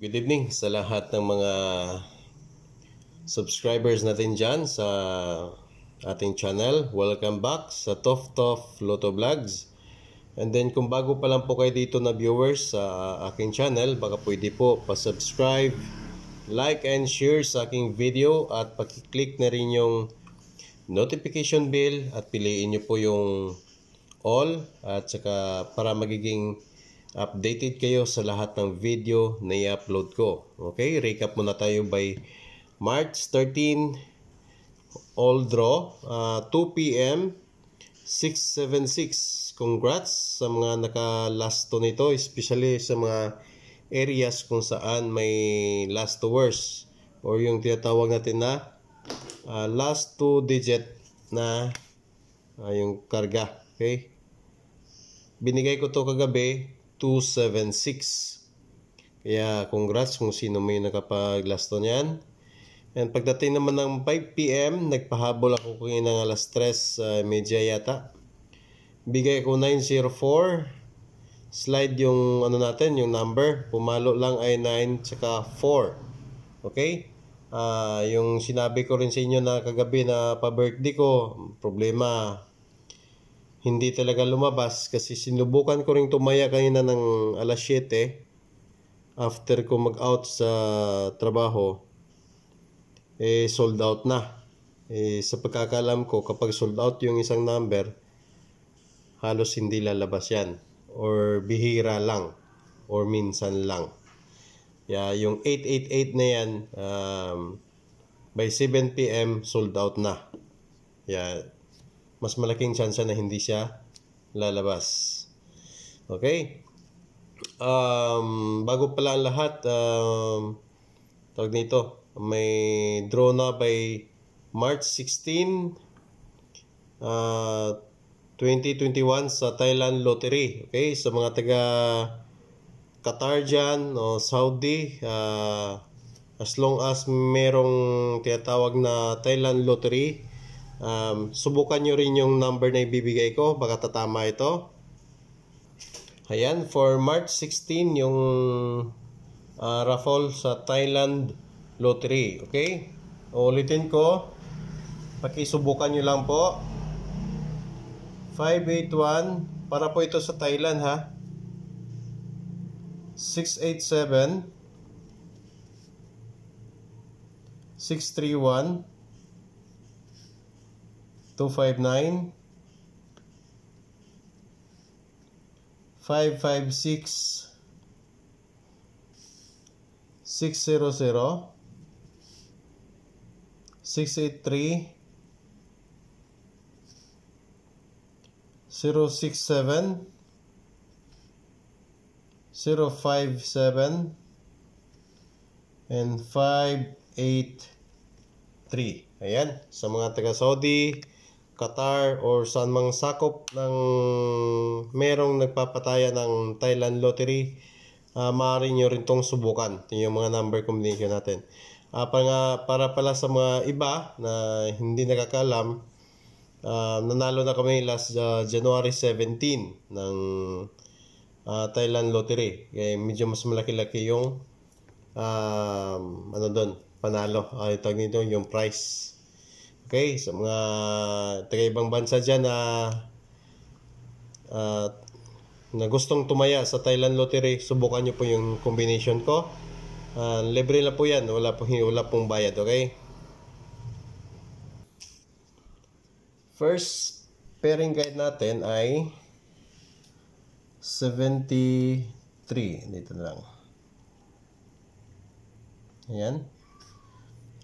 Good evening sa lahat ng mga subscribers natin dyan sa ating channel. Welcome back sa Tof Tof Lotto Vlogs. And then kung bago pa lang po kayo dito na viewers sa aking channel, baka pwede po pa-subscribe, like and share sa aking video at pakiclick na rin yung notification bell at piliin nyo po yung all at saka para magiging updated kayo sa lahat ng video na i-upload ko. Okay, recap muna tayo by March 13, all draw, uh, 2 p.m., 676. Congrats sa mga naka-last to nito, especially sa mga areas kung saan may last to worst or yung tinatawag natin na uh, last two digit na uh, yung karga. Okay? Binigay ko to kagabi 276. Kaya congrats kung sino may nakapaglasto niyan. And pagdating naman ng 5pm, nagpahabol ako kung ng alas 3, uh, ah, media yata. Bigay ko 904. Slide yung ano natin, yung number. Pumalo lang ay 9 tsaka 4. Okay? Uh, yung sinabi ko rin sa inyo na kagabi na pa-birthday ko, problema hindi talaga lumabas kasi sinubukan ko rin tumaya kanina ng alas 7 after ko mag-out sa trabaho eh sold out na eh sa pagkakalam ko kapag sold out yung isang number halos hindi lalabas yan or bihira lang or minsan lang yeah, yung 888 na yan um, by 7pm sold out na yeah, mas malaking chance na hindi siya lalabas. Okay? Um, bago pala ang lahat, um, tawag nito, may draw na by March 16, uh, 2021 sa Thailand Lottery. Okay? Sa mga taga Qatar dyan o Saudi, uh, as long as merong tinatawag na Thailand Lottery, Um, subukan nyo rin yung number na ibibigay ko. Baka tatama ito. Ayan, for March 16, yung uh, raffle sa Thailand Lottery. Okay? Ulitin ko. Pakisubukan nyo lang po. 581 para po ito sa Thailand ha 687 631 259 556 600 683 067 057 and 583 ayan sa mga taga Saudi Qatar or saan mang sakop ng merong nagpapataya ng Thailand Lottery, uh, maaari nyo rin tong subukan. Ito yung mga number combination natin. Uh, para, para pala sa mga iba na hindi nakakalam, uh, ah, nanalo na kami last uh, January 17 ng uh, Thailand Lottery. Kaya eh, medyo mas malaki-laki yung um, ano doon, panalo. Uh, ito nito yung price. Okay, sa mga taga ibang bansa diyan na uh, na gustong tumaya sa Thailand Lottery, subukan niyo po yung combination ko. Uh, libre lang po yan. Wala, pong wala pong bayad, okay? First pairing guide natin ay 73. Dito na lang. Ayan.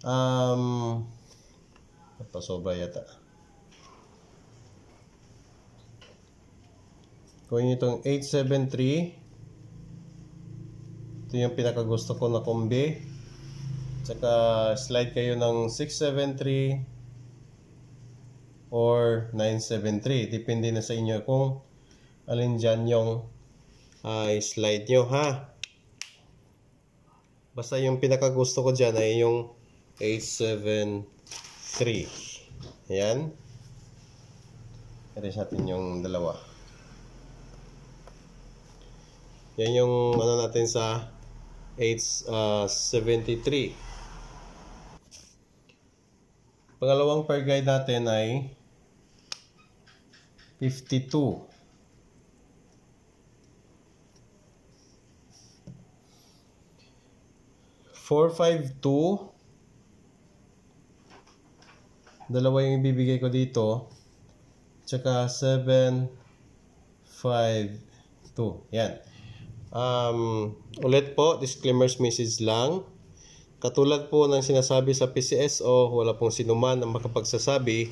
Um, Pasobra yata. Kunin itong 873. Ito yung pinakagusto ko na kombi. Tsaka slide kayo ng 673 or 973. Depende na sa inyo kung alin dyan yung uh, slide nyo ha. Basta yung pinakagusto ko dyan ay yung 873. Ayan. Erase natin yung dalawa. Yan yung ano natin sa 873. Uh, Pangalawang pair guide natin ay 52. 452 dalawa yung ibibigay ko dito. Tsaka 7, 5, 2. Yan. Um, ulit po, disclaimers message lang. Katulad po ng sinasabi sa PCSO, wala pong sinuman ang makapagsasabi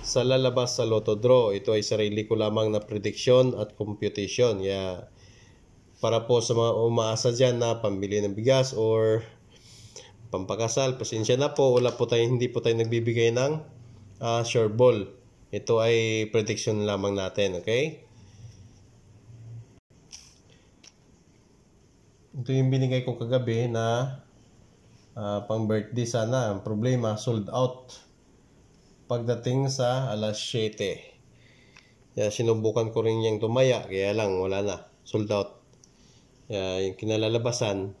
sa lalabas sa Lotto Draw. Ito ay sarili ko lamang na prediction at computation. Yeah. Para po sa mga umaasa dyan na pambili ng bigas or pampakasal, pasensya na po, wala po tayo, hindi po tayo nagbibigay ng uh, sure ball. Ito ay prediction lamang natin, okay? Ito yung binigay ko kagabi na uh, pang birthday sana. Ang problema, sold out. Pagdating sa alas 7. Kaya sinubukan ko rin yung tumaya, kaya lang wala na. Sold out. Kaya yung kinalalabasan,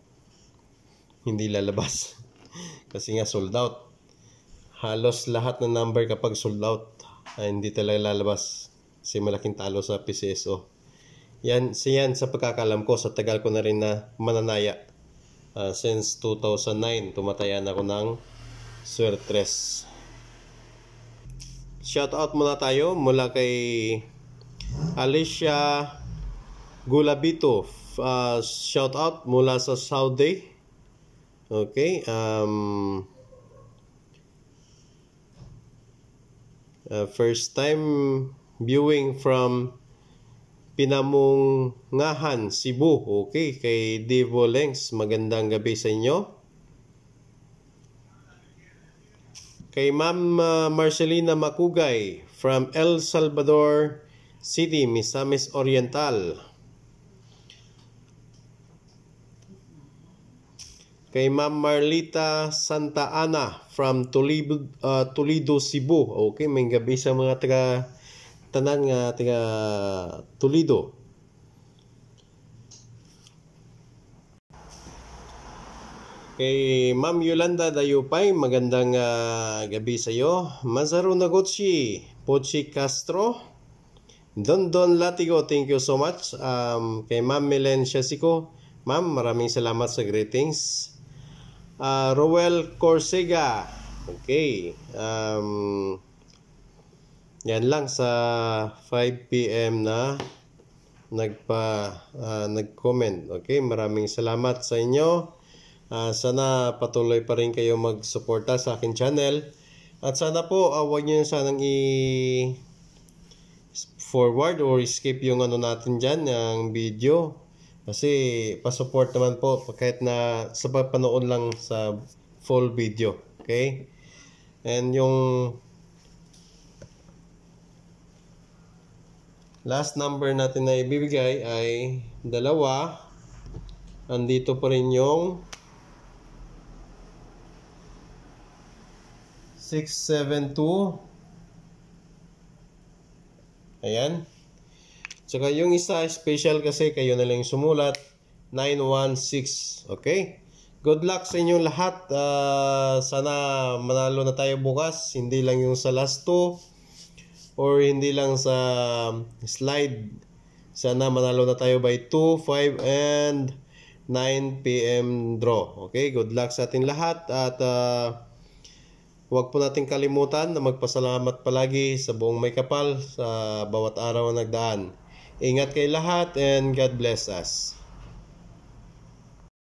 hindi lalabas. Kasi nga sold out. Halos lahat ng number kapag sold out ay hindi talaga lalabas. Kasi malaking talo sa PCSO. Yan, so yan sa pagkakalam ko, sa tagal ko na rin na mananaya. Uh, since 2009, tumatayan ako ng Swertres. Shoutout muna tayo mula kay Alicia Gulabito. Uh, shoutout mula sa Saudi. Okay, um, uh, first time viewing from Pinamungahan, Cebu. Okay, kay Devo Lengs, magandang gabi sa inyo. Kay Ma'am uh, Marcelina Makugay from El Salvador City, Misamis Oriental. kay Ma'am Marlita Santa Ana from Toledo, uh, ah, Toledo Cebu. Okay, may gabi sa mga taga tanan nga taga Toledo. Kay Ma'am Yolanda Dayupay, magandang uh, gabi sa iyo. Masaru Nagochi, Pochi Castro, Don Don Latigo, thank you so much. Um, kay Ma'am Milen Shasiko, Ma'am, maraming salamat sa greetings uh, Roel Corsega. Okay. Um, yan lang sa 5 PM na nagpa uh, nag-comment. Okay, maraming salamat sa inyo. Uh, sana patuloy pa rin kayo magsuporta sa akin channel. At sana po uh, wag niyo sanang i forward or skip yung ano natin diyan, ang video kasi pa-support naman po kahit na sa panoon lang sa full video. Okay? And yung last number natin na ibibigay ay dalawa. Andito pa rin yung 672 Ayan. Tsaka yung isa, special kasi kayo na lang sumulat. 916. Okay? Good luck sa inyong lahat. Uh, sana manalo na tayo bukas. Hindi lang yung sa last 2 Or hindi lang sa um, slide. Sana manalo na tayo by 2, 5, and 9 p.m. draw. Okay? Good luck sa ating lahat. At uh, huwag po nating kalimutan na magpasalamat palagi sa buong may kapal sa bawat araw na nagdaan. Ingat kay lahat and God bless us.